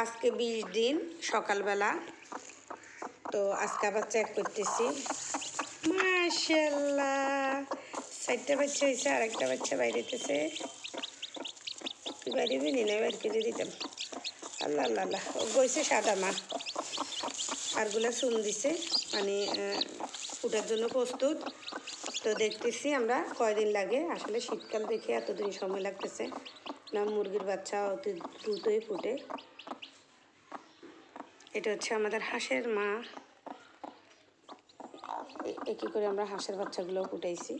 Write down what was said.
আজকে বিশ দিন সকালবেলা তো আজকে আবার চেক করতেছি মার্শাল্লাহ চারটা বাচ্চা হয়েছে আর একটা বাচ্চা বাইরেতেছে বাইরে নিলে বাইর করে দিতাম আল্লাহ আল্লাহ আল্লাহ গইছে সাদা মা আরগুলা চুন দিছে মানে ওটার জন্য প্রস্তুত তো দেখতেছি আমরা কয়দিন লাগে আসলে শীতকাল দেখে এতদিন সময় লাগতেছে না মুরগির বাচ্চা অতি দ্রুতই ফুটে এটা হচ্ছে আমাদের হাঁসের মা একই করে আমরা হাঁসের বাচ্চাগুলো উঠাইছি